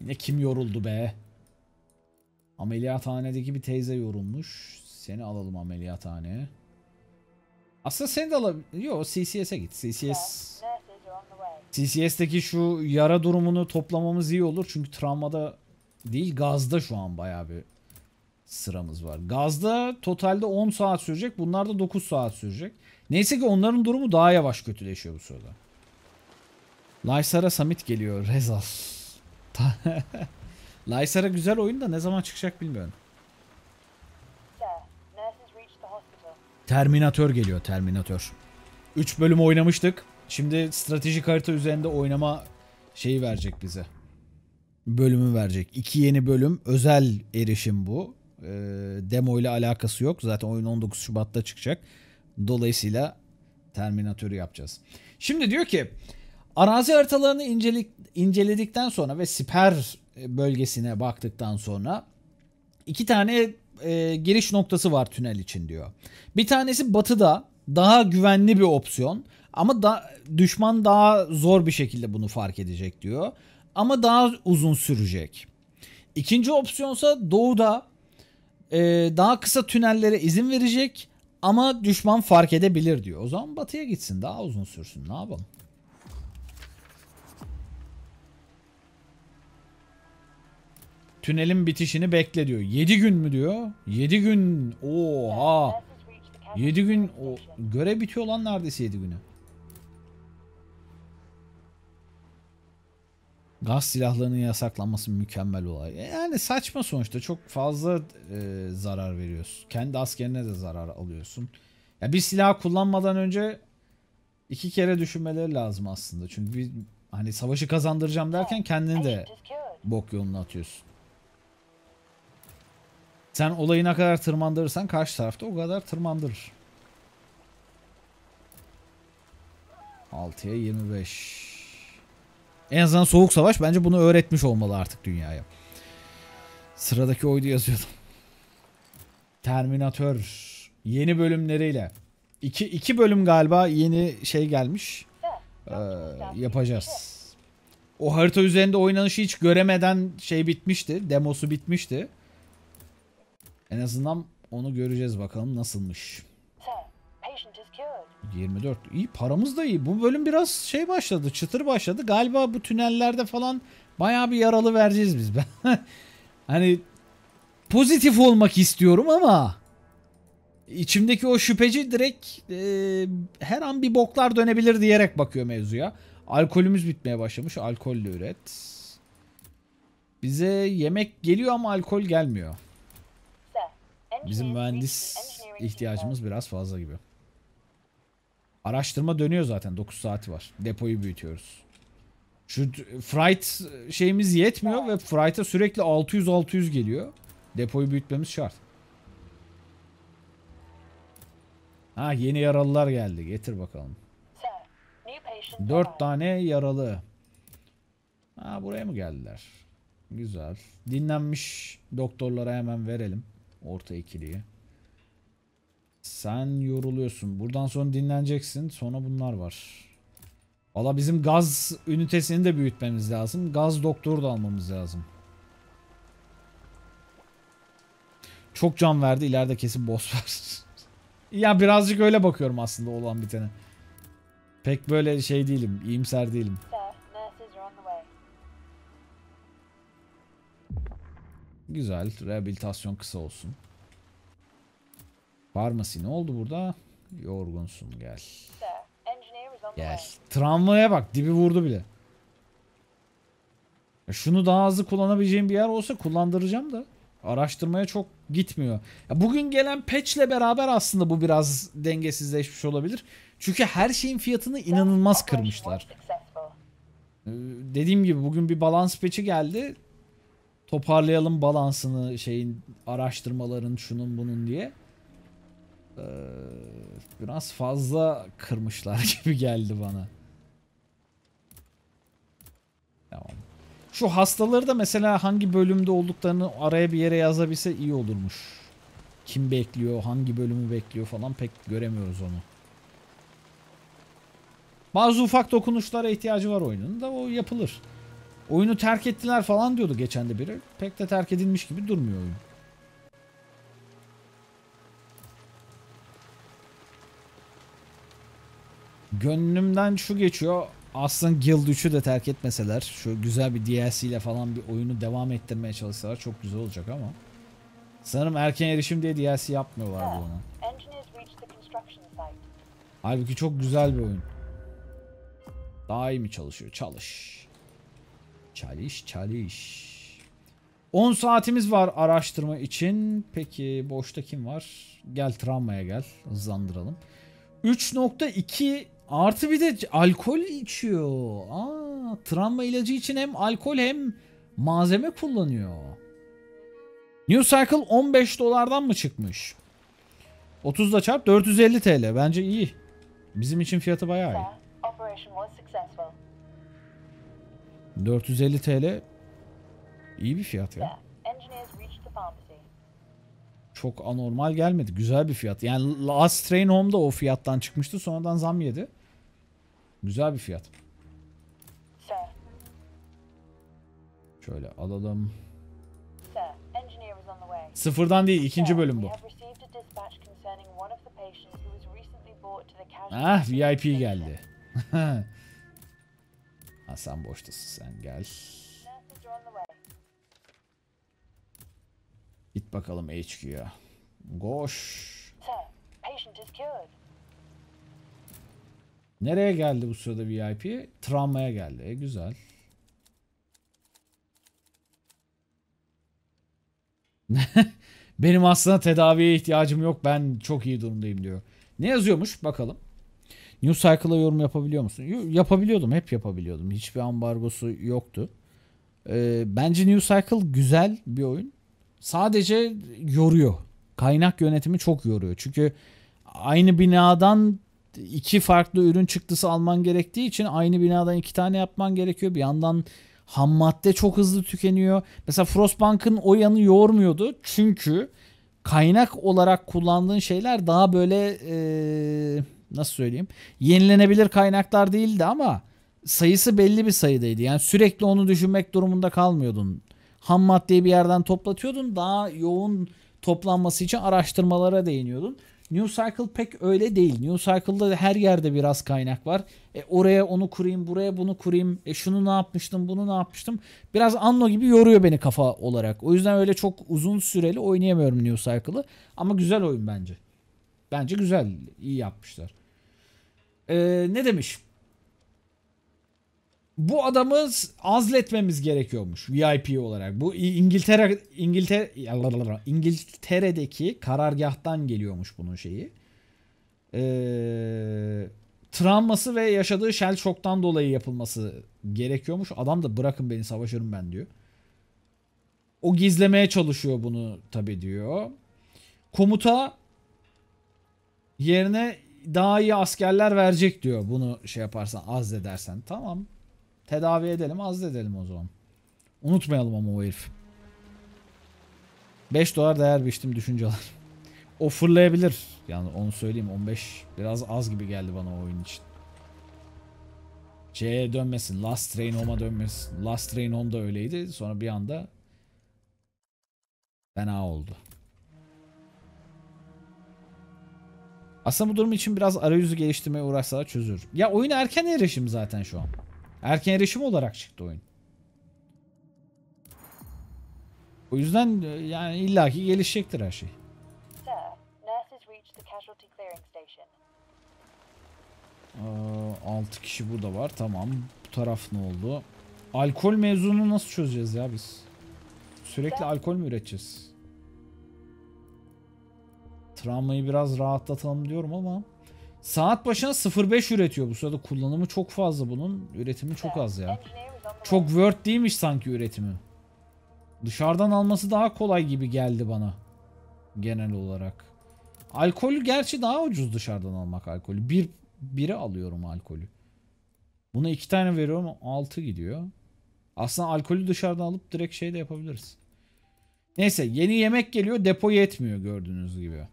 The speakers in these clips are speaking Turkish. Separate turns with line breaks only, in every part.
Ne kim yoruldu be? Ameliyathanedeki bir teyze yorulmuş. Seni alalım ameliyathaneye. Aslında seni de alabilir. Yo CCS'e git. CCS. CCS'teki şu yara durumunu toplamamız iyi olur. Çünkü travmada değil gazda şu an bayağı bir sıramız var. Gazda totalde 10 saat sürecek. Bunlar da 9 saat sürecek. Neyse ki onların durumu daha yavaş kötüleşiyor bu sırada. Lysara Summit geliyor. Rezal. Lysera güzel oyun da ne zaman çıkacak bilmiyorum. Terminator geliyor Terminator. 3 bölüm oynamıştık. Şimdi stratejik harita üzerinde oynama şeyi verecek bize. Bölümü verecek. İki yeni bölüm. Özel erişim bu. Ee, demo ile alakası yok. Zaten oyun 19 Şubat'ta çıkacak. Dolayısıyla Terminatörü yapacağız. Şimdi diyor ki Arazi haritalarını incelik, inceledikten sonra ve siper e, bölgesine baktıktan sonra iki tane e, giriş noktası var tünel için diyor. Bir tanesi batıda daha güvenli bir opsiyon ama da, düşman daha zor bir şekilde bunu fark edecek diyor. Ama daha uzun sürecek. İkinci opsiyonsa doğuda e, daha kısa tünellere izin verecek ama düşman fark edebilir diyor. O zaman batıya gitsin daha uzun sürsün ne yapalım. Tünelin bitişini bekle diyor. 7 gün mü diyor? 7 gün. Oha. 7 gün. O, görev bitiyor lan neredeyse 7 günü? Gaz silahlarının yasaklanması mükemmel olay. E, yani saçma sonuçta çok fazla e, zarar veriyorsun. Kendi askerine de zarar alıyorsun. Ya bir silah kullanmadan önce iki kere düşünmeleri lazım aslında. Çünkü bir hani savaşı kazandıracağım derken kendini de bok yoluna atıyorsun. Sen olayı ne kadar tırmandırırsan karşı tarafta o kadar tırmandırır. 6'ya 25. En azından soğuk savaş bence bunu öğretmiş olmalı artık dünyaya. Sıradaki oydu yazıyordum. Terminator, yeni bölümleriyle. İki, iki bölüm galiba yeni şey gelmiş. Ee, yapacağız. O harita üzerinde oynanışı hiç göremeden şey bitmişti. Demosu bitmişti. En azından onu göreceğiz bakalım nasılmış. 24. İyi paramız da iyi. Bu bölüm biraz şey başladı. Çıtır başladı. Galiba bu tünellerde falan baya bir yaralı vereceğiz biz. Ben hani pozitif olmak istiyorum ama içimdeki o şüpheci direkt e, her an bir boklar dönebilir diyerek bakıyor mevzuya. Alkolümüz bitmeye başlamış. Alkolle üret. Bize yemek geliyor ama alkol gelmiyor. Bizim mühendis ihtiyacımız biraz fazla gibi. Araştırma dönüyor zaten. 9 saati var. Depoyu büyütüyoruz. Şu fright şeyimiz yetmiyor ve fright'a e sürekli 600-600 geliyor. Depoyu büyütmemiz şart. Ha yeni yaralılar geldi. Getir bakalım. Dört tane yaralı. Ha buraya mı geldiler? Güzel. Dinlenmiş doktorlara hemen verelim. Orta ikiliyi. Sen yoruluyorsun. Buradan sonra dinleneceksin. Sonra bunlar var. Valla bizim gaz ünitesini de büyütmemiz lazım. Gaz doktoru da almamız lazım. Çok can verdi. İleride kesin boss var. ya birazcık öyle bakıyorum aslında olan bitene. Pek böyle şey değilim. İyimser değilim. Güzel. Rehabilitasyon kısa olsun. Farmasi ne oldu burada? Yorgunsun gel. Gel. travmaya bak dibi vurdu bile. şunu daha hızlı kullanabileceğim bir yer olsa kullandıracağım da. Araştırmaya çok gitmiyor. Ya bugün gelen patchle beraber aslında bu biraz dengesizleşmiş olabilir. Çünkü her şeyin fiyatını inanılmaz kırmışlar. Ee, dediğim gibi bugün bir balans patch'i geldi toparlayalım balansını şeyin araştırmaların şunun bunun diye. Ee, biraz fazla kırmışlar gibi geldi bana. Tamam. Şu hastaları da mesela hangi bölümde olduklarını araya bir yere yazabilse iyi olurmuş. Kim bekliyor, hangi bölümü bekliyor falan pek göremiyoruz onu. Bazı ufak dokunuşlara ihtiyacı var oyunun da o yapılır. Oyunu terk ettiler falan diyordu geçen de biri. Pek de terk edilmiş gibi durmuyor oyun. Gönlümden şu geçiyor. Aslında Guild 3'ü de terk etmeseler. Şu güzel bir DLC ile falan bir oyunu devam ettirmeye çalışsalar çok güzel olacak ama. Sanırım erken erişim diye DLC yapmıyorlar bu ona. Halbuki çok güzel bir oyun. Daha iyi mi çalışıyor? Çalış. Çaliş, çaliş. 10 saatimiz var araştırma için. Peki boşta kim var? Gel travmaya gel. Hızlandıralım. 3.2 artı bir de alkol içiyor. Aa, travma ilacı için hem alkol hem malzeme kullanıyor. New Cycle 15 dolardan mı çıkmış? 30 çarp 450 TL. Bence iyi. Bizim için fiyatı bayağı iyi. 450 TL iyi bir fiyat ya. Çok anormal gelmedi. Güzel bir fiyat. Yani Last Train Home da o fiyattan çıkmıştı. Sonradan zam yedi. Güzel bir fiyat. Şöyle alalım. Sıfırdan değil. ikinci bölüm bu. Ah VIP geldi. Ha sen boştasın sen gel. Git bakalım HQ'ya. Koş. Nereye geldi bu sırada VIP? Travmaya geldi. E, güzel. Benim aslında tedaviye ihtiyacım yok. Ben çok iyi durumdayım diyor. Ne yazıyormuş bakalım. New Cycle'a yorum yapabiliyor musun? Yapabiliyordum. Hep yapabiliyordum. Hiçbir ambargosu yoktu. Ee, bence New Cycle güzel bir oyun. Sadece yoruyor. Kaynak yönetimi çok yoruyor. Çünkü aynı binadan iki farklı ürün çıktısı alman gerektiği için aynı binadan iki tane yapman gerekiyor. Bir yandan ham madde çok hızlı tükeniyor. Mesela Frostbank'ın o yanı yormuyordu. Çünkü kaynak olarak kullandığın şeyler daha böyle... Ee, nasıl söyleyeyim yenilenebilir kaynaklar değildi ama sayısı belli bir sayıdaydı. Yani sürekli onu düşünmek durumunda kalmıyordun. Ham maddeyi bir yerden toplatıyordun. Daha yoğun toplanması için araştırmalara değiniyordun. New Cycle pek öyle değil. New Cycle'da her yerde biraz kaynak var. E, oraya onu kurayım, buraya bunu kurayım. E, şunu ne yapmıştım, bunu ne yapmıştım. Biraz Anno gibi yoruyor beni kafa olarak. O yüzden öyle çok uzun süreli oynayamıyorum New Cycle'ı. Ama güzel oyun bence. Bence güzel, iyi yapmışlar. Ee, ne demiş? Bu adamı azletmemiz gerekiyormuş VIP olarak. Bu İngiltere İngiltere İngiltere'deki karargahtan geliyormuş bunun şeyi. Ee, travması ve yaşadığı şel şoktan dolayı yapılması gerekiyormuş. Adam da bırakın beni savaşırım ben diyor. O gizlemeye çalışıyor bunu tabi diyor. Komuta Yerine daha iyi askerler verecek diyor. Bunu şey yaparsan azledersen. Tamam. Tedavi edelim azledelim o zaman. Unutmayalım ama o herif. 5 dolar değer biçtim düşünceler. O fırlayabilir. Yani onu söyleyeyim 15 biraz az gibi geldi bana o oyun için. C'ye dönmesin. Last Train Home'a dönmesin. Last Train Home da öyleydi. Sonra bir anda fena oldu. Aslında bu durum için biraz arayüzü geliştirmeye uğraşsalar çözülür. Ya oyun erken erişim zaten şu an. Erken erişim olarak çıktı oyun. O yüzden e, yani illaki gelişecektir her şey. Ee, 6 kişi burada var. Tamam. Bu taraf ne oldu? Alkol mevzunu nasıl çözeceğiz ya biz? Sürekli alkol mü üreteceğiz? Travmayı biraz rahatlatalım diyorum ama saat başına 0.5 üretiyor bu sırada. Kullanımı çok fazla bunun. Üretimi çok az ya. Çok Word değilmiş sanki üretimi. Dışarıdan alması daha kolay gibi geldi bana. Genel olarak. Alkolü gerçi daha ucuz dışarıdan almak alkolü. Bir, biri alıyorum alkolü. Buna iki tane veriyorum. Altı gidiyor. Aslında alkolü dışarıdan alıp direkt şey de yapabiliriz. Neyse yeni yemek geliyor. Depo yetmiyor gördüğünüz gibi.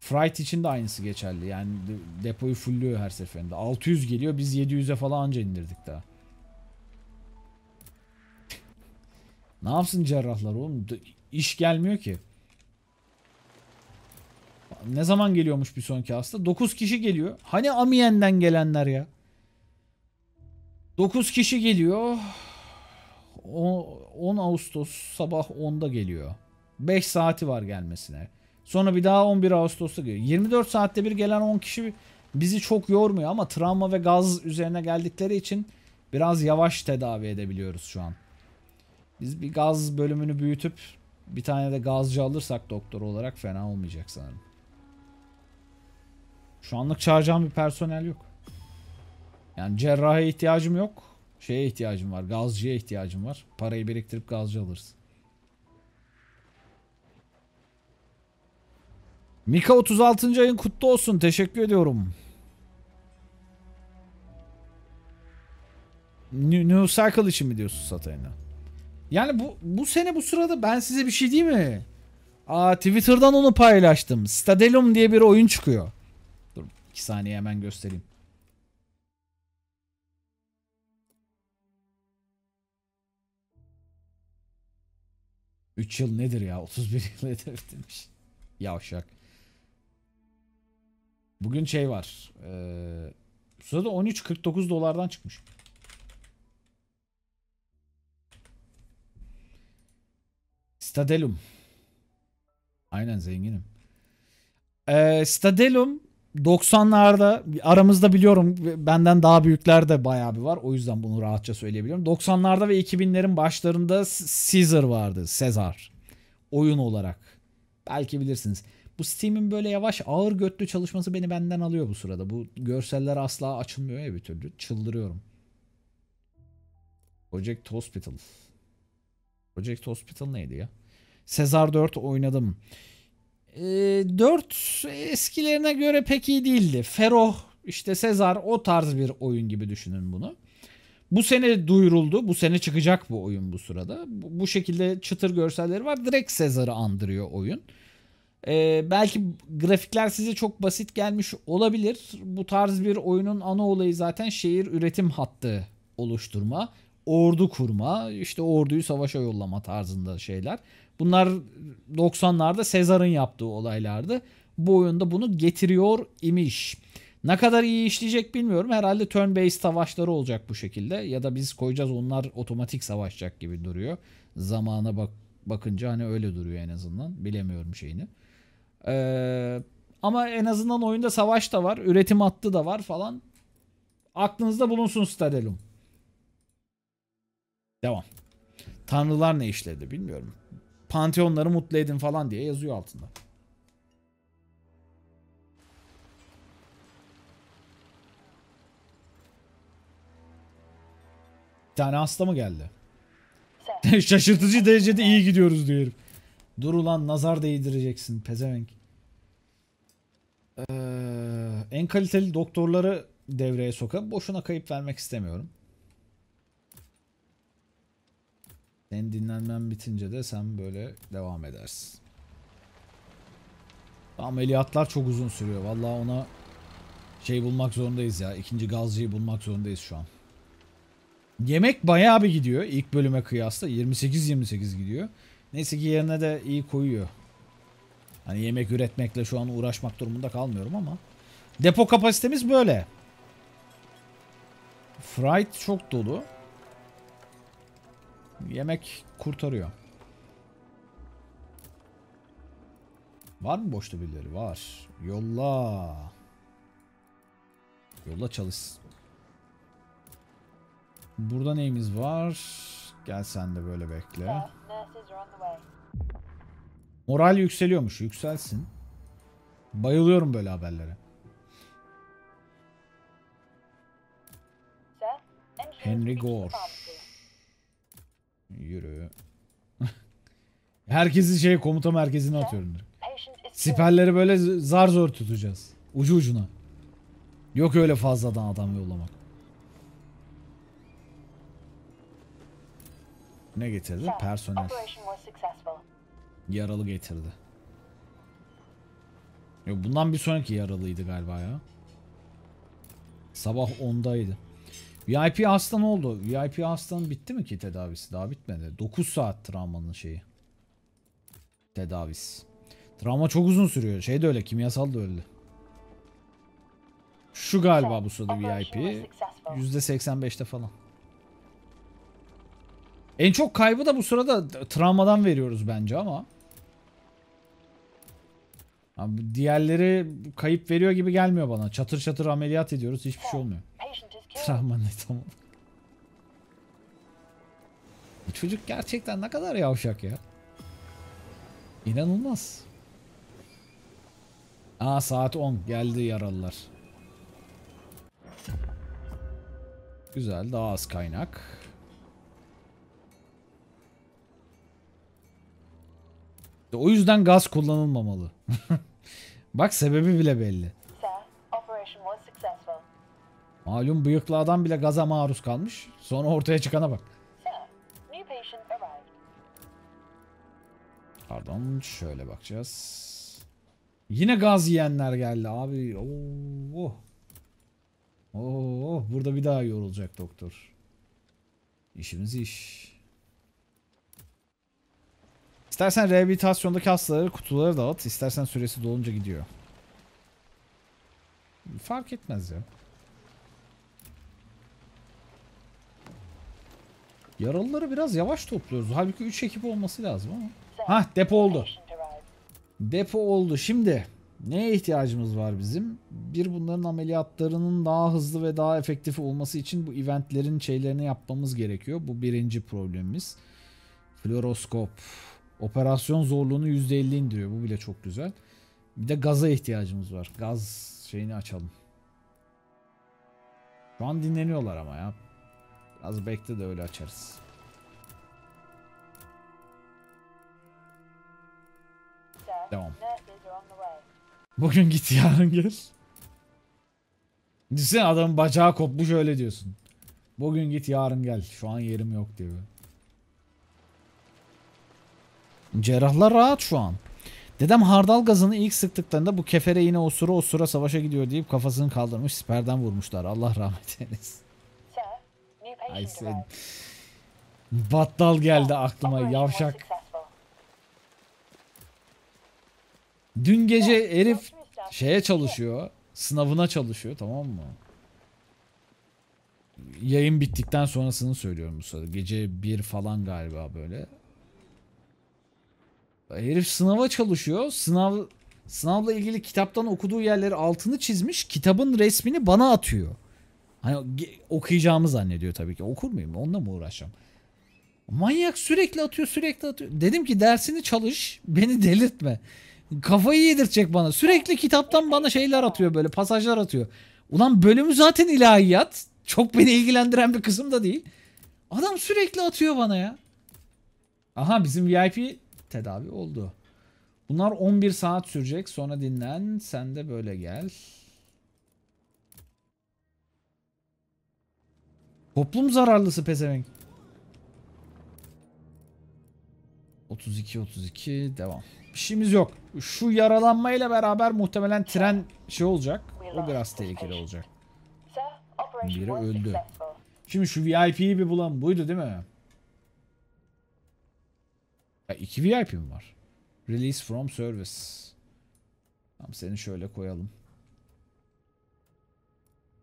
Fright için de aynısı geçerli. Yani depoyu fullüyor her seferinde. 600 geliyor biz 700'e falan anca indirdik daha. Ne yapsın cerrahlar oğlum? İş gelmiyor ki. Ne zaman geliyormuş bir sonraki hasta? 9 kişi geliyor. Hani Amiyen'den gelenler ya? 9 kişi geliyor. 10 Ağustos sabah 10'da geliyor. 5 saati var gelmesine. Sonra bir daha 11 Ağustos'ta geliyor. 24 saatte bir gelen 10 kişi bizi çok yormuyor ama travma ve gaz üzerine geldikleri için biraz yavaş tedavi edebiliyoruz şu an. Biz bir gaz bölümünü büyütüp bir tane de gazcı alırsak doktor olarak fena olmayacak sanırım. Şu anlık çağıracağım bir personel yok. Yani cerraha ihtiyacım yok. Şeye ihtiyacım var. Gazcıya ihtiyacım var. Parayı biriktirip gazcı alırız. Mika 36. ayın kutlu olsun. Teşekkür ediyorum. New, New Circle için mi diyorsun Satayna? Yani bu, bu sene bu sırada ben size bir şey değil mi? Aa, Twitter'dan onu paylaştım. Stadelum diye bir oyun çıkıyor. Dur 2 saniye hemen göstereyim. Üç yıl nedir ya? 31 yıl hedef demiş. Yavşak. Bugün şey var. Ee, Suda da 13.49 dolardan çıkmış. Stadelum. Aynen zenginim. Ee, Stadelum 90'larda aramızda biliyorum benden daha büyükler de bayağı bir var. O yüzden bunu rahatça söyleyebiliyorum. 90'larda ve 2000'lerin başlarında Caesar vardı. Caesar. Oyun olarak. Belki bilirsiniz. Bu Steam'in böyle yavaş ağır götlü çalışması beni benden alıyor bu sırada. Bu görseller asla açılmıyor ya bir türlü. Çıldırıyorum. Project Hospital. Project Hospital neydi ya? Sezar 4 oynadım. E, ee, 4 eskilerine göre pek iyi değildi. Feroh, işte Sezar o tarz bir oyun gibi düşünün bunu. Bu sene duyuruldu. Bu sene çıkacak bu oyun bu sırada. Bu, bu şekilde çıtır görselleri var. Direkt Sezar'ı andırıyor oyun. Ee, belki grafikler size çok basit gelmiş olabilir. Bu tarz bir oyunun ana olayı zaten şehir üretim hattı oluşturma, ordu kurma, işte orduyu savaşa yollama tarzında şeyler. Bunlar 90'larda Sezar'ın yaptığı olaylardı. Bu oyunda bunu getiriyor imiş. Ne kadar iyi işleyecek bilmiyorum. Herhalde turn based savaşları olacak bu şekilde. Ya da biz koyacağız onlar otomatik savaşacak gibi duruyor. Zamana bak bakınca hani öyle duruyor en azından. Bilemiyorum şeyini. Ee, ama en azından oyunda savaş da var. Üretim hattı da var falan. Aklınızda bulunsun Stadelum. Devam. Tanrılar ne işledi bilmiyorum. Pantheonları mutlu edin falan diye yazıyor altında. Bir tane hasta mı geldi? Şaşırtıcı derecede iyi gidiyoruz diyor Dur ulan nazar değdireceksin pezevenk. Ee, en kaliteli doktorları devreye sokar. Boşuna kayıp vermek istemiyorum. Sen dinlenmen bitince de sen böyle devam edersin. Ameliyatlar çok uzun sürüyor. Vallahi ona şey bulmak zorundayız ya. İkinci gazcıyı bulmak zorundayız şu an. Yemek bayağı bir gidiyor. ilk bölüme kıyasla 28-28 gidiyor. Neyse ki yerine de iyi koyuyor. Hani yemek üretmekle şu an uğraşmak durumunda kalmıyorum ama. Depo kapasitemiz böyle. Fright çok dolu. Yemek kurtarıyor. Var mı boşta birileri? Var. Yolla. Yolla çalış. Burada neyimiz var? Gel sen de böyle bekle. Moral yükseliyormuş. Yükselsin. Bayılıyorum böyle haberlere. Henry Gore. Yürü. Herkesi şey komuta merkezine atıyorum direkt. Siperleri böyle zar zor tutacağız. Ucu ucuna. Yok öyle fazladan adam yollamak. Ne getirdi? Personel. Yaralı getirdi. Yok bundan bir sonraki yaralıydı galiba ya. Sabah 10'daydı. VIP hasta ne oldu. VIP hastanın bitti mi ki tedavisi? Daha bitmedi. 9 saat travmanın şeyi. Tedavisi. Travma çok uzun sürüyor. Şey de öyle. Kimyasal da öyle. Şu galiba bu sırada VIP. %85'te falan. En çok kaybı da bu sırada travmadan veriyoruz bence ama. Abi diğerleri kayıp veriyor gibi gelmiyor bana. Çatır çatır ameliyat ediyoruz. Hiçbir şey olmuyor. Travma ne tamam. Bu çocuk gerçekten ne kadar yavşak ya. İnanılmaz. Aa saat 10. Geldi yaralılar. Güzel. Daha az kaynak. O yüzden gaz kullanılmamalı. Bak sebebi bile belli. Malum bıyıklı adam bile gaza maruz kalmış. Sonra ortaya çıkana bak. Pardon şöyle bakacağız. Yine gaz yiyenler geldi abi. Oo. Oh. Oo, oh, burada bir daha yorulacak doktor. İşimiz iş. İstersen rehabilitasyondaki hastaları kutulara dağıt. İstersen süresi dolunca gidiyor. Fark etmez ya. Yaralıları biraz yavaş topluyoruz. Halbuki 3 ekip olması lazım ama. Ha depo oldu. Depo oldu. Şimdi neye ihtiyacımız var bizim? Bir bunların ameliyatlarının daha hızlı ve daha efektif olması için bu eventlerin şeylerini yapmamız gerekiyor. Bu birinci problemimiz. Fluoroskop. Operasyon zorluğunu %50 indiriyor. Bu bile çok güzel. Bir de gaza ihtiyacımız var. Gaz şeyini açalım. Şu an dinleniyorlar ama ya. Biraz bekle de öyle açarız. Devam. Bugün git yarın gel. Düşünsene adamın bacağı kopmuş öyle diyorsun. Bugün git yarın gel. Şu an yerim yok diyor. Cerrahlar rahat şu an. Dedem hardal gazını ilk sıktıklarında bu kefere yine osura osura savaşa gidiyor deyip kafasını kaldırmış siperden vurmuşlar. Allah rahmet eylesin. Ay sen. Battal geldi aklıma yavşak. Dün gece herif şeye çalışıyor. Sınavına çalışıyor tamam mı? Yayın bittikten sonrasını söylüyorum bu sırada. Gece bir falan galiba böyle. Herif sınava çalışıyor. Sınav sınavla ilgili kitaptan okuduğu yerleri altını çizmiş. Kitabın resmini bana atıyor. Hani okuyacağımı zannediyor tabii ki. Okur muyum? Onunla mı uğraşacağım? Manyak sürekli atıyor sürekli atıyor. Dedim ki dersini çalış beni delirtme. Kafayı yedirtecek bana. Sürekli kitaptan bana şeyler atıyor böyle pasajlar atıyor. Ulan bölümü zaten ilahiyat. Çok beni ilgilendiren bir kısım da değil. Adam sürekli atıyor bana ya. Aha bizim VIP tedavi oldu. Bunlar 11 saat sürecek. Sonra dinlen. Sen de böyle gel. Toplum zararlısı pezevenk. 32 32 devam. Bir şeyimiz yok. Şu yaralanmayla beraber muhtemelen tren şey olacak. O biraz tehlikeli olacak. Biri öldü. Şimdi şu VIP'yi bir bulalım. buydu değil mi? Ya iki VIP mi var? Release from service. Tamam seni şöyle koyalım.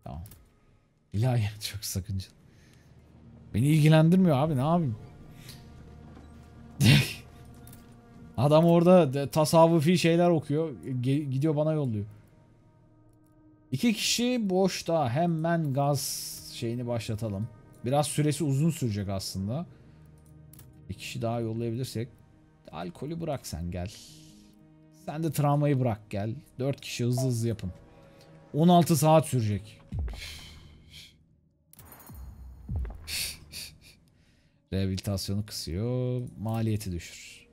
Tamam. İlahi çok sakıncalı. Beni ilgilendirmiyor abi ne yapayım? Adam orada tasavvufi şeyler okuyor. Gidiyor bana yolluyor. İki kişi boşta. Hemen gaz şeyini başlatalım. Biraz süresi uzun sürecek aslında. İki kişi daha yollayabilirsek. Alkolü bırak sen gel. Sen de travmayı bırak gel. 4 kişi hızlı hızlı yapın. 16 saat sürecek. Rehabilitasyonu kısıyor. Maliyeti düşür.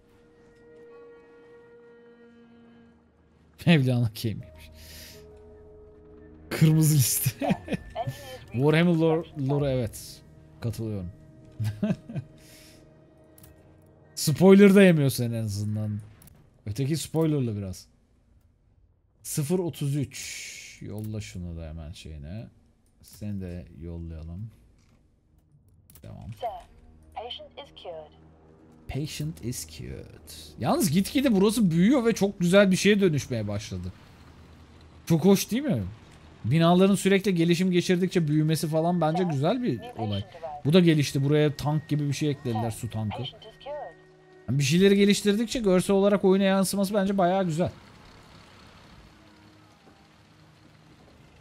Mevlana kemiğiymiş. Kırmızı liste. Warhammer lore, lore evet. Katılıyorum. Spoiler da yemiyorsun en azından. Öteki spoilerlı biraz. 033 yolla şunu da hemen şeyine. Seni de yollayalım. Tamam. Patient is cured. Patient is cured. Yalnız gitgide burası büyüyor ve çok güzel bir şeye dönüşmeye başladı. Çok hoş değil mi? Binaların sürekli gelişim geçirdikçe büyümesi falan bence güzel bir olay. Bu da gelişti. Buraya tank gibi bir şey eklediler su tankı bir şeyleri geliştirdikçe görsel olarak oyuna yansıması bence bayağı güzel.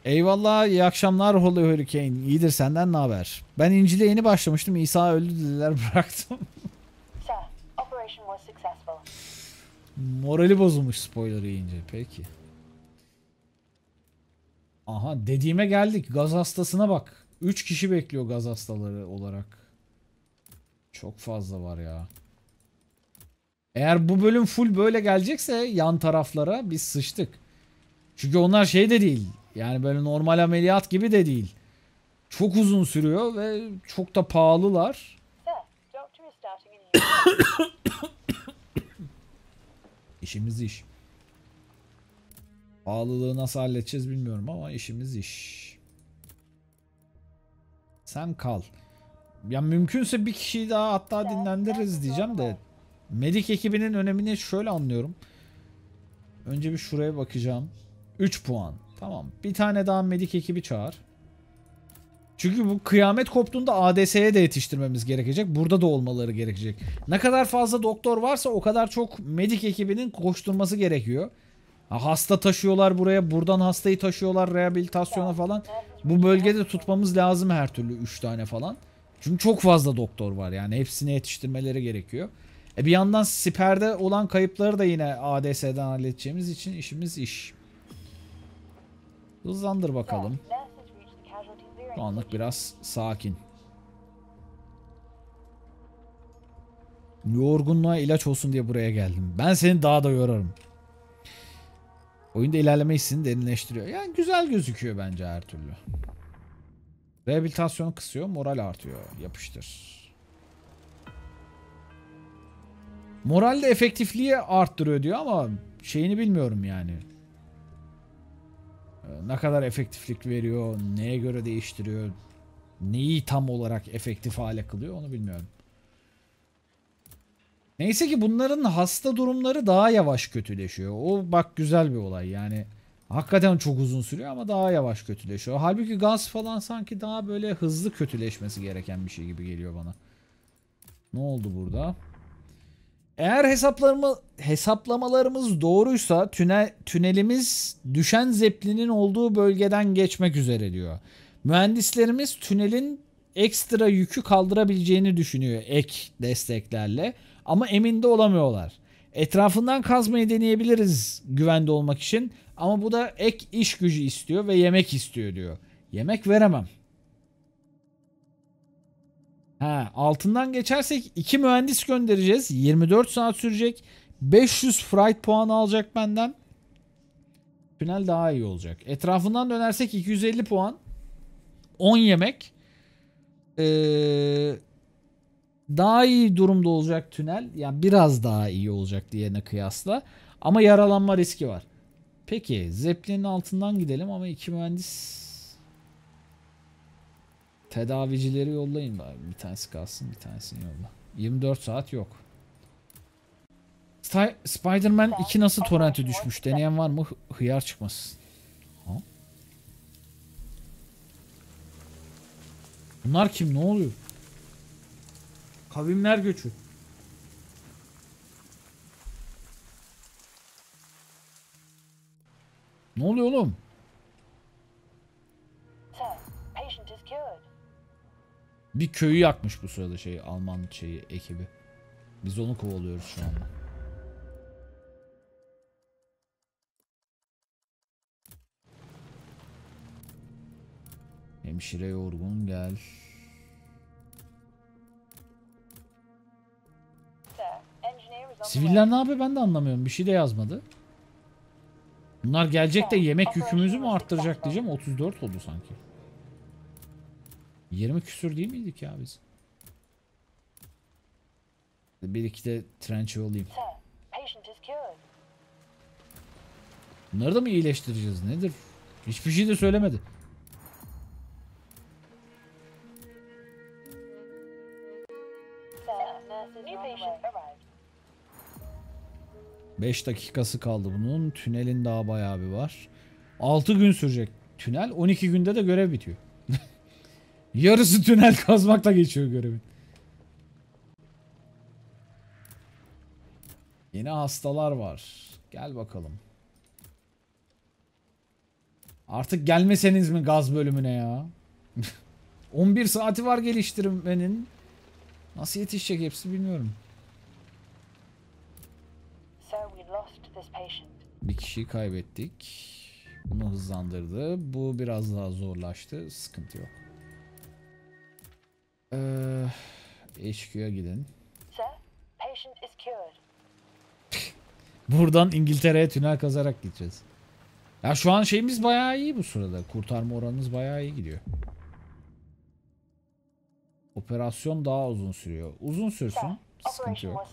Eyvallah iyi akşamlar Holy Hurricane. İyidir senden ne haber? Ben İncil'e yeni başlamıştım. İsa öldü dediler bıraktım. Morali bozulmuş spoiler yiyince. Peki. Aha dediğime geldik. Gaz hastasına bak. 3 kişi bekliyor gaz hastaları olarak. Çok fazla var ya. Eğer bu bölüm full böyle gelecekse yan taraflara biz sıçtık. Çünkü onlar şey de değil. Yani böyle normal ameliyat gibi de değil. Çok uzun sürüyor ve çok da pahalılar. İşimiz iş. Pahalılığı nasıl halledeceğiz bilmiyorum ama işimiz iş. Sen kal. Ya mümkünse bir kişiyi daha hatta dinlendiririz diyeceğim de Medik ekibinin önemini şöyle anlıyorum. Önce bir şuraya bakacağım. 3 puan. Tamam. Bir tane daha medik ekibi çağır. Çünkü bu kıyamet koptuğunda ADS'ye de yetiştirmemiz gerekecek. Burada da olmaları gerekecek. Ne kadar fazla doktor varsa o kadar çok medik ekibinin koşturması gerekiyor. Hasta taşıyorlar buraya. Buradan hastayı taşıyorlar rehabilitasyona falan. Bu bölgede tutmamız lazım her türlü 3 tane falan. Çünkü çok fazla doktor var yani. Hepsini yetiştirmeleri gerekiyor. E bir yandan siperde olan kayıpları da yine ADS'den halledeceğimiz için işimiz iş. Hızlandır bakalım. Şu anlık biraz sakin. Yorgunluğa ilaç olsun diye buraya geldim. Ben seni daha da yorarım. Oyunda ilerleme hissini derinleştiriyor. Yani güzel gözüküyor bence her türlü. Rehabilitasyon kısıyor, moral artıyor. Yapıştır. Moral de efektifliği arttırıyor diyor ama şeyini bilmiyorum yani. Ee, ne kadar efektiflik veriyor, neye göre değiştiriyor, neyi tam olarak efektif hale kılıyor onu bilmiyorum. Neyse ki bunların hasta durumları daha yavaş kötüleşiyor. O bak güzel bir olay yani. Hakikaten çok uzun sürüyor ama daha yavaş kötüleşiyor. Halbuki gaz falan sanki daha böyle hızlı kötüleşmesi gereken bir şey gibi geliyor bana. Ne oldu burada? Eğer hesaplama, hesaplamalarımız doğruysa tüne, tünelimiz düşen zeplinin olduğu bölgeden geçmek üzere diyor. Mühendislerimiz tünelin ekstra yükü kaldırabileceğini düşünüyor ek desteklerle ama emin de olamıyorlar. Etrafından kazmayı deneyebiliriz güvende olmak için ama bu da ek iş gücü istiyor ve yemek istiyor diyor. Yemek veremem. Ha, altından geçersek 2 mühendis göndereceğiz. 24 saat sürecek. 500 fright puan alacak benden. Final daha iyi olacak. Etrafından dönersek 250 puan. 10 yemek. Ee, daha iyi durumda olacak tünel. Yani biraz daha iyi olacak diğerine kıyasla. Ama yaralanma riski var. Peki zeplinin altından gidelim ama iki mühendis Tedavicileri yollayın bari. Bir tanesi kalsın bir tanesini yolla. 24 saat yok. Spider-Man 2 nasıl torrente düşmüş? Deneyen var mı? Hıyar çıkmasın. Ha? Bunlar kim? Ne oluyor? Kavimler göçü. Ne oluyor oğlum? Bir köyü yakmış bu sırada şey Alman şeyi ekibi. Biz onu kovalıyoruz şu anda. Hemşire yorgun gel. Siviller ne yapıyor ben de anlamıyorum. Bir şey de yazmadı. Bunlar gelecek de yemek yükümüzü mü arttıracak diyeceğim. 34 oldu sanki. 20 küsür değil miydik ya biz? Bir iki de trench olayım. Bunları da mı iyileştireceğiz? Nedir? Hiçbir şey de söylemedi. Beş dakikası kaldı bunun. Tünelin daha bayağı bir var. Altı gün sürecek tünel. On iki günde de görev bitiyor. Yarısı tünel kazmakla geçiyor görevin. Yeni hastalar var. Gel bakalım. Artık gelmeseniz mi gaz bölümüne ya? 11 saati var geliştirmenin. Nasıl yetişecek hepsi bilmiyorum. Bir kişiyi kaybettik. Bunu hızlandırdı. Bu biraz daha zorlaştı. Sıkıntı yok. Ee, HQ'ya gidin. Buradan İngiltere'ye tünel kazarak gideceğiz. Ya şu an şeyimiz bayağı iyi bu sırada. Kurtarma oranımız bayağı iyi gidiyor. Operasyon daha uzun sürüyor. Uzun sürsün. Sıkıntı yok.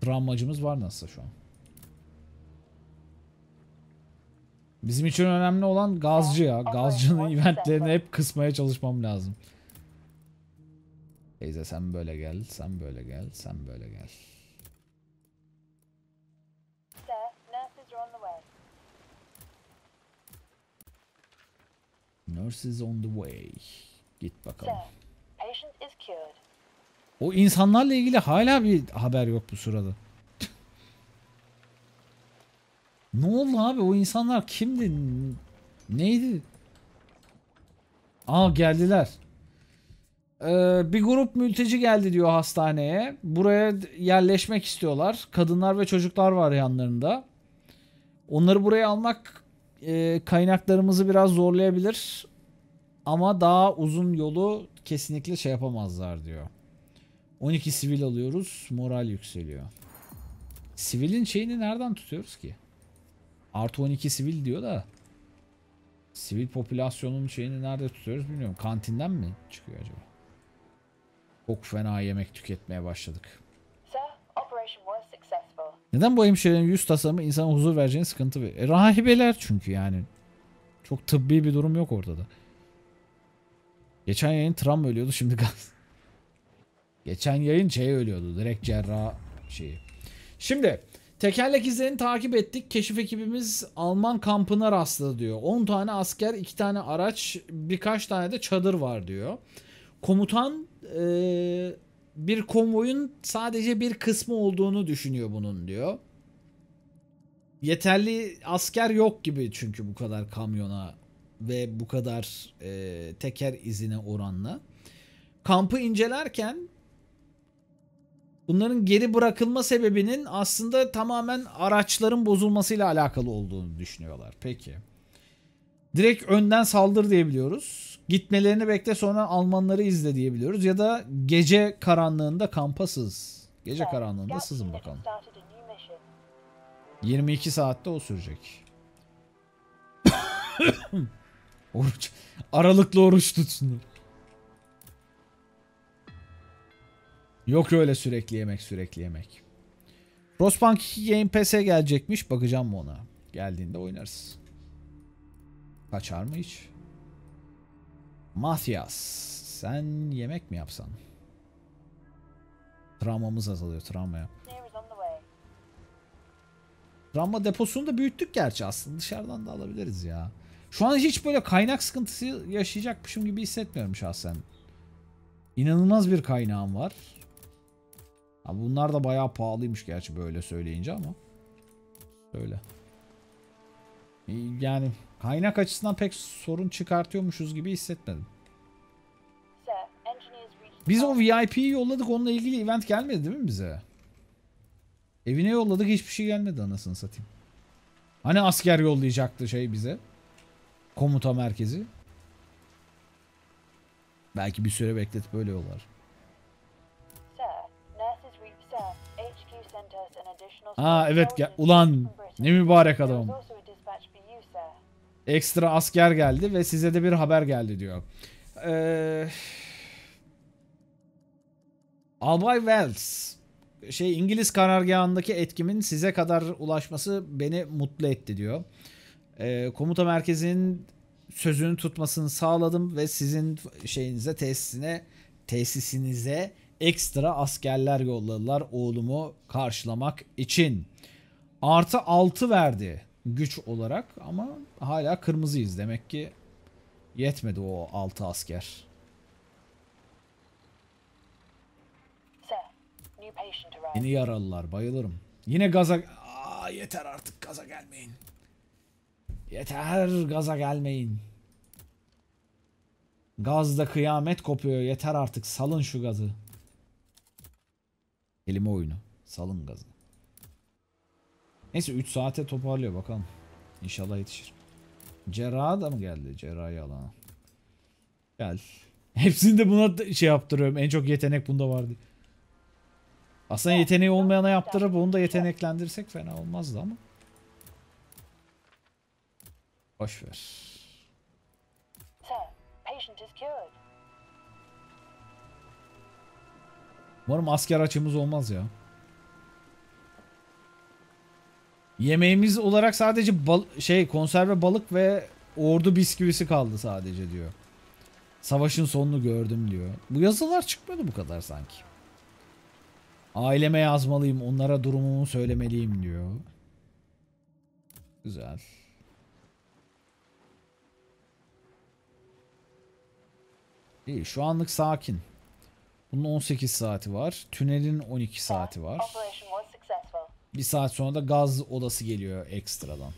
Travmacımız var nasıl şu an? Bizim için önemli olan gazcı ya. Gazcının eventlerini hep kısmaya çalışmam lazım. Teyze sen böyle gel, sen böyle gel, sen böyle gel. Nurses on the way. Git bakalım. O insanlarla ilgili hala bir haber yok bu sırada. Ne oldu abi o insanlar kimdi? Neydi? Aa geldiler. Ee, bir grup mülteci geldi diyor hastaneye. Buraya yerleşmek istiyorlar. Kadınlar ve çocuklar var yanlarında. Onları buraya almak e, kaynaklarımızı biraz zorlayabilir. Ama daha uzun yolu kesinlikle şey yapamazlar diyor. 12 sivil alıyoruz. Moral yükseliyor. Sivilin şeyini nereden tutuyoruz ki? Artı 12 sivil diyor da sivil popülasyonun şeyini nerede tutuyoruz bilmiyorum. Kantinden mi çıkıyor acaba? Çok fena yemek tüketmeye başladık. Neden bu hemşirenin yüz tasarımı insana huzur vereceğini sıkıntı ver? E, rahibeler çünkü yani. Çok tıbbi bir durum yok ortada. Geçen yayın tram ölüyordu şimdi gaz. Geçen yayın şey ölüyordu. Direkt cerrah şeyi. Şimdi Tekerlek izlerini takip ettik. Keşif ekibimiz Alman kampına rastladı diyor. 10 tane asker, 2 tane araç, birkaç tane de çadır var diyor. Komutan e, bir konvoyun sadece bir kısmı olduğunu düşünüyor bunun diyor. Yeterli asker yok gibi çünkü bu kadar kamyona ve bu kadar e, teker izine oranla. Kampı incelerken bunların geri bırakılma sebebinin aslında tamamen araçların bozulmasıyla alakalı olduğunu düşünüyorlar. Peki. Direkt önden saldır diyebiliyoruz. Gitmelerini bekle sonra Almanları izle diyebiliyoruz. Ya da gece karanlığında kampa sız. Gece karanlığında sızın bakalım. 22 saatte o sürecek. oruç. Aralıklı oruç tutsunlar. Yok öyle sürekli yemek sürekli yemek. Frostpunk 2 Game Pass'e gelecekmiş. Bakacağım mı ona? Geldiğinde oynarız. Kaçar mı hiç? Mathias. Sen yemek mi yapsan? Travmamız azalıyor. Travma yap. Travma deposunu da büyüttük gerçi aslında. Dışarıdan da alabiliriz ya. Şu an hiç böyle kaynak sıkıntısı yaşayacakmışım gibi hissetmiyorum şahsen. İnanılmaz bir kaynağım var. Ha bunlar da bayağı pahalıymış gerçi böyle söyleyince ama. Öyle. E, yani kaynak açısından pek sorun çıkartıyormuşuz gibi hissetmedim. Biz o VIP'yi yolladık onunla ilgili event gelmedi değil mi bize? Evine yolladık hiçbir şey gelmedi anasını satayım. Hani asker yollayacaktı şey bize? Komuta merkezi. Belki bir süre bekletip böyle yollar. Ha evet Ulan ne mübarek adamım. Ekstra asker geldi ve size de bir haber geldi diyor. Ee, Albay Wells şey İngiliz karargahındaki etkimin size kadar ulaşması beni mutlu etti diyor. Ee, komuta merkezinin sözünü tutmasını sağladım ve sizin şeyinize tesisine tesisinize ekstra askerler yolladılar oğlumu karşılamak için. Artı 6 verdi güç olarak ama hala kırmızıyız. Demek ki yetmedi o 6 asker. Yeni yaralılar bayılırım. Yine gaza... Aa, yeter artık gaza gelmeyin. Yeter gaza gelmeyin. Gazda kıyamet kopuyor. Yeter artık salın şu gazı. Kelime oyunu. Salın gazı. Neyse 3 saate toparlıyor bakalım. İnşallah yetişir. Cerrah da mı geldi? Cerrah'ı alana. Gel. Hepsini de buna şey yaptırıyorum. En çok yetenek bunda vardı. Aslında yeteneği olmayana yaptırıp onu da yeteneklendirsek fena olmazdı ama. Boş ver. patient is cured. Umarım asker açımız olmaz ya. Yemeğimiz olarak sadece bal şey konserve balık ve ordu bisküvisi kaldı sadece diyor. Savaşın sonunu gördüm diyor. Bu yazılar çıkmadı bu kadar sanki. Aileme yazmalıyım, onlara durumumu söylemeliyim diyor. Güzel. İyi şu anlık sakin. Bunun 18 saati var. Tünelin 12 saati var. Bir saat sonra da gaz odası geliyor ekstradan.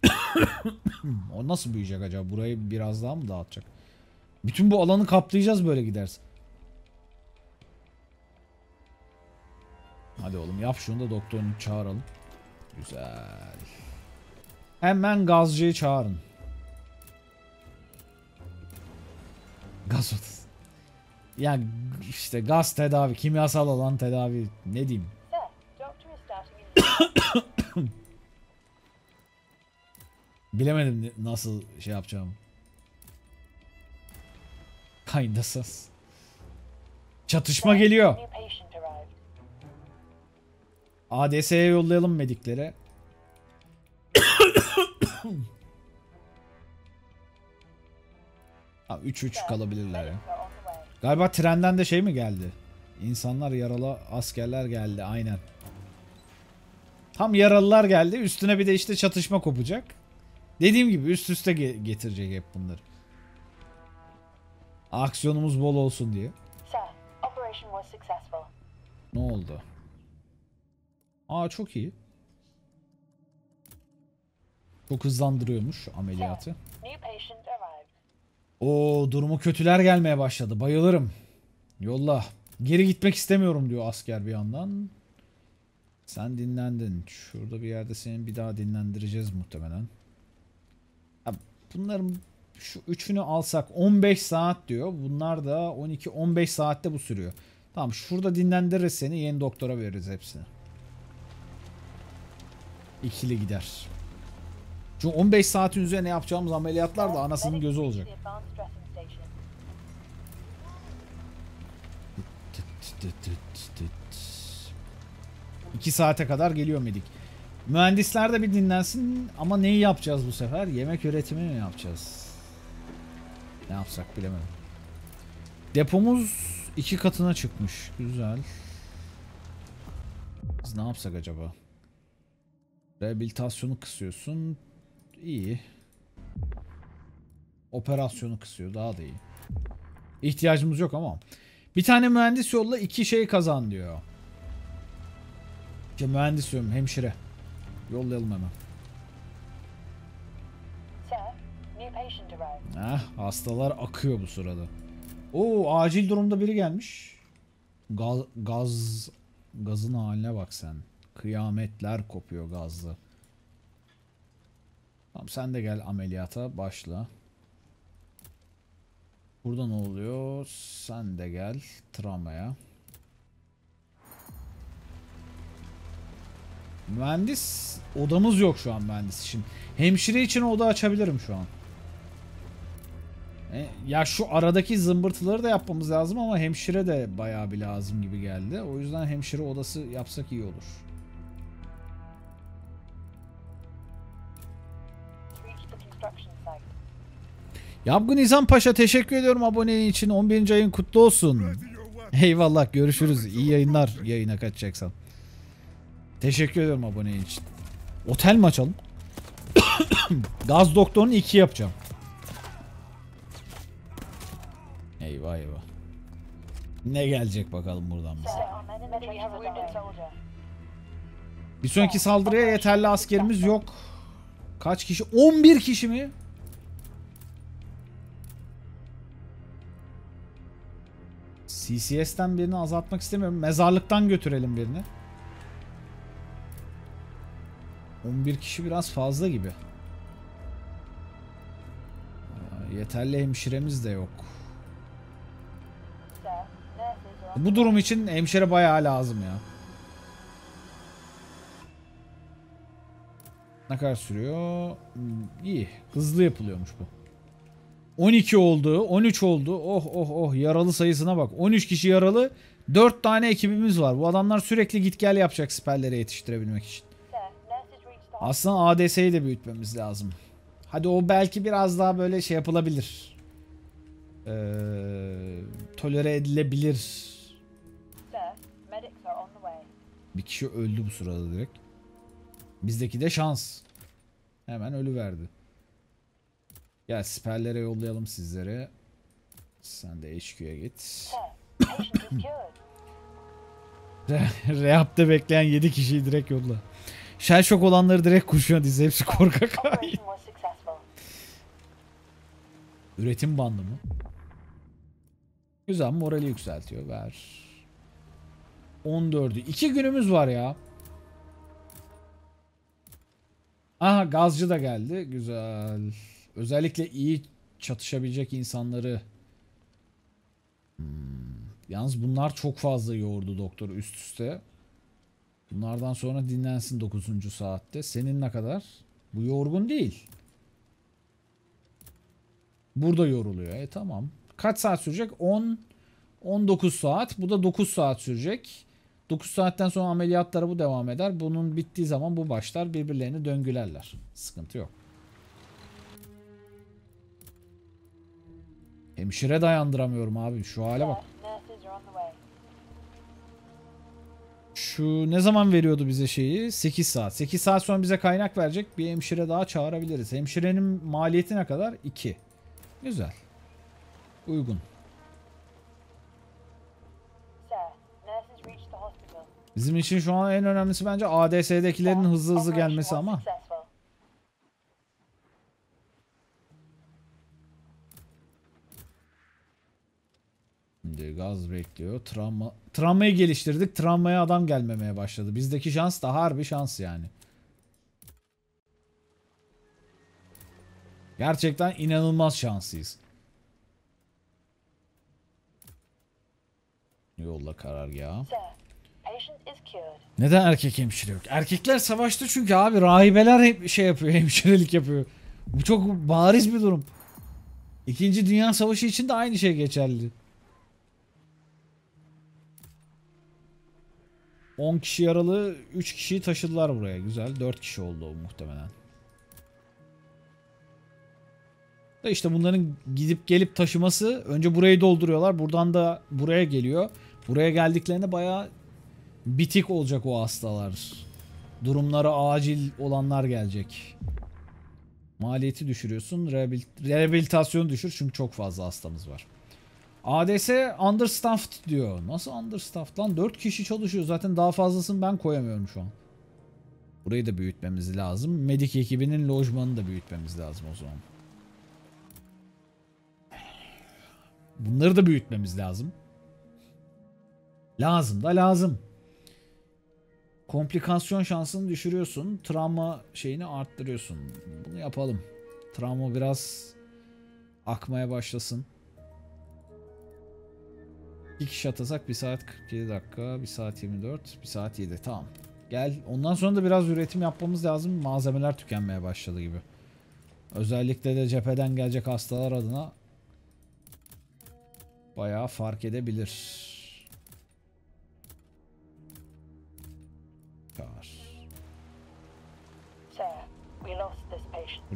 o nasıl büyüyecek acaba? Burayı biraz daha mı dağıtacak? Bütün bu alanı kaplayacağız böyle gidersin. Hadi oğlum yap şunu da doktorunu çağıralım. Güzel. Hemen gazcıyı çağırın. Gaz odası. Yani işte gaz tedavi, kimyasal olan tedavi ne diyeyim. Bilemedim nasıl şey yapacağım. Kaynasız. Çatışma geliyor. ADS'ye yollayalım mediklere. Ha 3-3 kalabilirler ya. Galiba trenden de şey mi geldi? İnsanlar yaralı askerler geldi aynen. Tam yaralılar geldi. Üstüne bir de işte çatışma kopacak. Dediğim gibi üst üste ge getirecek hep bunları. Aksiyonumuz bol olsun diye. Ne oldu? Aa çok iyi. Çok hızlandırıyormuş ameliyatı. O durumu kötüler gelmeye başladı. Bayılırım. Yolla. Geri gitmek istemiyorum diyor asker bir yandan. Sen dinlendin. Şurada bir yerde seni bir daha dinlendireceğiz muhtemelen. Ya bunların şu üçünü alsak 15 saat diyor. Bunlar da 12-15 saatte bu sürüyor. Tamam şurada dinlendiririz seni. Yeni doktora veririz hepsini. İkili gider. Çünkü 15 saatin üzerine yapacağımız ameliyatlar da anasının gözü olacak. 2 saate kadar geliyor medik. Mühendisler de bir dinlensin ama neyi yapacağız bu sefer? Yemek üretimi mi yapacağız? Ne yapsak bilemedim. Depomuz iki katına çıkmış. Güzel. Biz ne yapsak acaba? Rehabilitasyonu kısıyorsun. İyi. Operasyonu kısıyor. Daha da iyi. İhtiyacımız yok ama. Bir tane mühendis yolla iki şey kazan diyor. İşte mühendis hemşire. Yollayalım hemen. Ah hastalar akıyor bu sırada. Oo acil durumda biri gelmiş. Gaz, gaz gazın haline bak sen. Kıyametler kopuyor gazlı. Tamam sen de gel ameliyata başla. Burada ne oluyor? Sen de gel tramvaya. Mühendis odamız yok şu an mühendis için. Hemşire için oda açabilirim şu an. E, ya şu aradaki zımbırtıları da yapmamız lazım ama hemşire de bayağı bir lazım gibi geldi. O yüzden hemşire odası yapsak iyi olur. Yapgın İzan Paşa teşekkür ediyorum aboneliğin için. 11. ayın kutlu olsun. Eyvallah görüşürüz. İyi yayınlar yayına kaçacaksan. Teşekkür ediyorum aboneliğin için. Otel mi açalım? Gaz doktorunu 2 yapacağım. Eyvah eyvah. Ne gelecek bakalım buradan bize. Bir sonraki saldırıya yeterli askerimiz yok. Kaç kişi? 11 kişi mi? CCS'ten birini azaltmak istemiyorum. Mezarlıktan götürelim birini. 11 kişi biraz fazla gibi. Yeterli hemşiremiz de yok. Bu durum için hemşire bayağı lazım ya. Ne kadar sürüyor? Hmm, iyi. Hızlı yapılıyormuş bu. 12 oldu, 13 oldu. Oh oh oh yaralı sayısına bak. 13 kişi yaralı. 4 tane ekibimiz var. Bu adamlar sürekli git gel yapacak siperlere yetiştirebilmek için. Aslında ADS'yi de büyütmemiz lazım. Hadi o belki biraz daha böyle şey yapılabilir. Ee, tolere edilebilir. Bir kişi öldü bu sırada direkt. Bizdeki de şans. Hemen ölü verdi. Gel siperlere yollayalım sizleri. Sen de HQ'ya git. Reap'te bekleyen 7 kişiyi direkt yolla. Şel şok olanları direkt kuşuyor diz. Hepsi korkak. Üretim bandı mı? Güzel morali yükseltiyor. Ver. 14'ü. 2 günümüz var ya. Aha gazcı da geldi. Güzel. Özellikle iyi çatışabilecek insanları. Hmm. Yalnız bunlar çok fazla yoğurdu doktor üst üste. Bunlardan sonra dinlensin 9. saatte. Senin ne kadar? Bu yorgun değil. Burada yoruluyor. E tamam. Kaç saat sürecek? 10 19 saat. Bu da 9 saat sürecek. 9 saatten sonra ameliyatlara bu devam eder. Bunun bittiği zaman bu başlar birbirlerini döngülerler. Sıkıntı yok. Hemşire dayandıramıyorum abi. Şu hale bak. Şu ne zaman veriyordu bize şeyi? 8 saat. 8 saat sonra bize kaynak verecek. Bir hemşire daha çağırabiliriz. Hemşirenin maliyeti ne kadar? 2. Güzel. Uygun. Bizim için şu an en önemlisi bence ADS'dekilerin hızlı hızlı gelmesi ama. Şimdi gaz bekliyor. Travma, travmayı geliştirdik. Travmaya adam gelmemeye başladı. Bizdeki şans da harbi şans yani. Gerçekten inanılmaz şanslıyız. Yolla karar ya. Neden erkek hemşire yok? Erkekler savaştı çünkü abi rahibeler hep şey yapıyor, hemşirelik yapıyor. Bu çok bariz bir durum. İkinci Dünya Savaşı için de aynı şey geçerli. 10 kişi yaralı, 3 kişiyi taşıdılar buraya. Güzel. 4 kişi oldu muhtemelen. Da işte bunların gidip gelip taşıması önce burayı dolduruyorlar. Buradan da buraya geliyor. Buraya geldiklerinde baya bitik olacak o hastalar. Durumları acil olanlar gelecek. Maliyeti düşürüyorsun. Rehabilit rehabilitasyonu düşür çünkü çok fazla hastamız var. ADS understaffed diyor. Nasıl understaffed lan? 4 kişi çalışıyor. Zaten daha fazlasını ben koyamıyorum şu an. Burayı da büyütmemiz lazım. Medik ekibinin lojmanını da büyütmemiz lazım o zaman. Bunları da büyütmemiz lazım. Lazım da lazım. Komplikasyon şansını düşürüyorsun. Travma şeyini arttırıyorsun. Bunu yapalım. Travma biraz akmaya başlasın. İki kişi atasak 1 saat 47 dakika, 1 saat 24, 1 saat 7. Tamam. Gel. Ondan sonra da biraz üretim yapmamız lazım. Malzemeler tükenmeye başladı gibi. Özellikle de cepheden gelecek hastalar adına bayağı fark edebilir.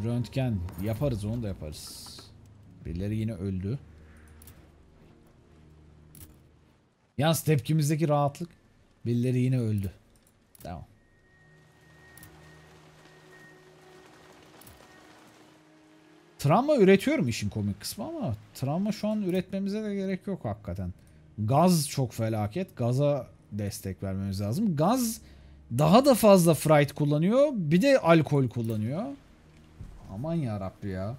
Röntgen yaparız onu da yaparız. Birileri yine öldü. Yalnız tepkimizdeki rahatlık. Birileri yine öldü. Tamam. Travma üretiyorum işin komik kısmı ama travma şu an üretmemize de gerek yok hakikaten. Gaz çok felaket. Gaza destek vermemiz lazım. Gaz daha da fazla fright kullanıyor. Bir de alkol kullanıyor. Aman ya Rabbi ya.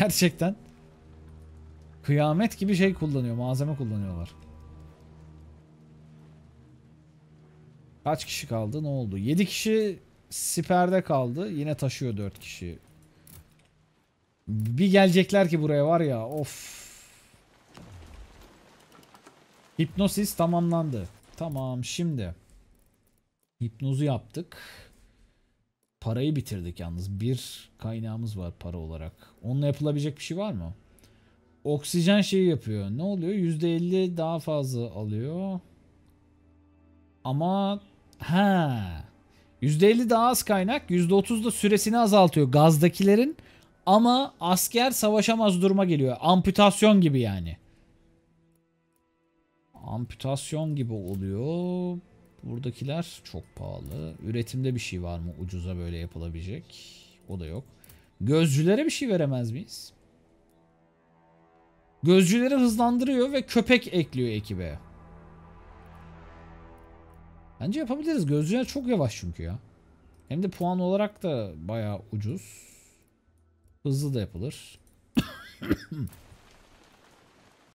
Gerçekten. Kıyamet gibi şey kullanıyor. Malzeme kullanıyorlar. Kaç kişi kaldı? Ne oldu? 7 kişi siperde kaldı. Yine taşıyor 4 kişi. Bir gelecekler ki buraya var ya. Of. Hipnosis tamamlandı. Tamam şimdi. Hipnozu yaptık. Parayı bitirdik yalnız. Bir kaynağımız var para olarak. Onunla yapılabilecek bir şey var mı? oksijen şeyi yapıyor. Ne oluyor? %50 daha fazla alıyor. Ama ha %50 daha az kaynak, %30 da süresini azaltıyor gazdakilerin. Ama asker savaşamaz duruma geliyor. Amputasyon gibi yani. Amputasyon gibi oluyor. Buradakiler çok pahalı. Üretimde bir şey var mı ucuza böyle yapılabilecek? O da yok. Gözcülere bir şey veremez miyiz? Gözcüleri hızlandırıyor ve köpek ekliyor ekibe. Bence yapabiliriz. Gözcüler çok yavaş çünkü ya. Hem de puan olarak da bayağı ucuz. Hızlı da yapılır.